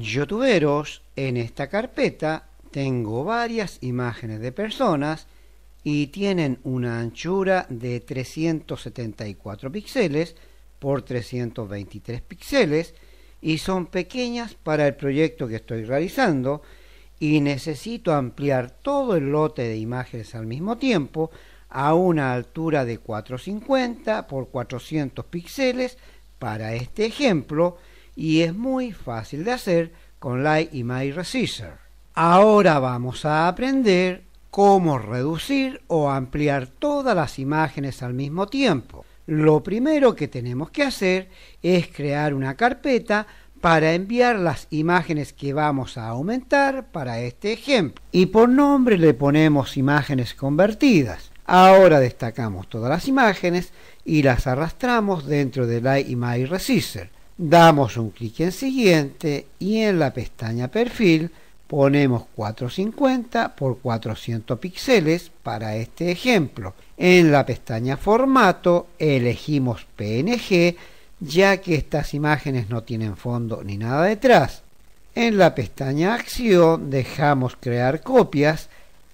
Youtuberos, en esta carpeta tengo varias imágenes de personas y tienen una anchura de 374 píxeles por 323 píxeles y son pequeñas para el proyecto que estoy realizando y necesito ampliar todo el lote de imágenes al mismo tiempo a una altura de 450 por 400 píxeles para este ejemplo y es muy fácil de hacer con Light y My Ahora vamos a aprender cómo reducir o ampliar todas las imágenes al mismo tiempo. Lo primero que tenemos que hacer es crear una carpeta para enviar las imágenes que vamos a aumentar para este ejemplo. Y por nombre le ponemos imágenes convertidas. Ahora destacamos todas las imágenes y las arrastramos dentro de Light My Resizer Damos un clic en siguiente y en la pestaña perfil ponemos 450 por 400 píxeles para este ejemplo. En la pestaña formato elegimos PNG ya que estas imágenes no tienen fondo ni nada detrás. En la pestaña acción dejamos crear copias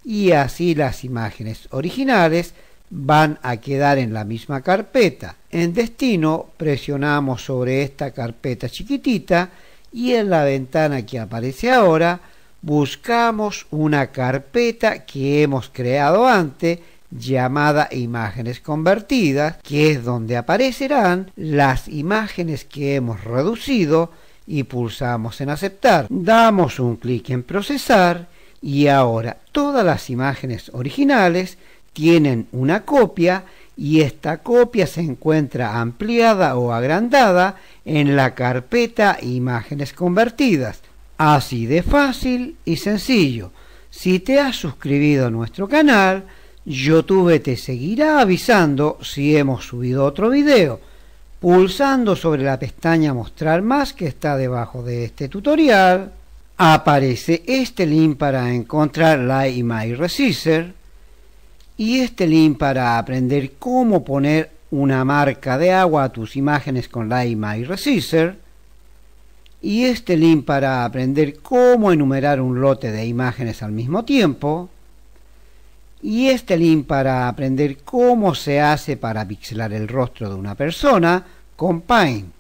y así las imágenes originales van a quedar en la misma carpeta. En destino presionamos sobre esta carpeta chiquitita y en la ventana que aparece ahora buscamos una carpeta que hemos creado antes llamada imágenes convertidas, que es donde aparecerán las imágenes que hemos reducido y pulsamos en aceptar. Damos un clic en procesar y ahora todas las imágenes originales tienen una copia y esta copia se encuentra ampliada o agrandada en la carpeta Imágenes convertidas. Así de fácil y sencillo. Si te has suscribido a nuestro canal, YouTube te seguirá avisando si hemos subido otro video, pulsando sobre la pestaña Mostrar más que está debajo de este tutorial. Aparece este link para encontrar la My y este link para aprender cómo poner una marca de agua a tus imágenes con Lime y Resizer y este link para aprender cómo enumerar un lote de imágenes al mismo tiempo y este link para aprender cómo se hace para pixelar el rostro de una persona con Paint.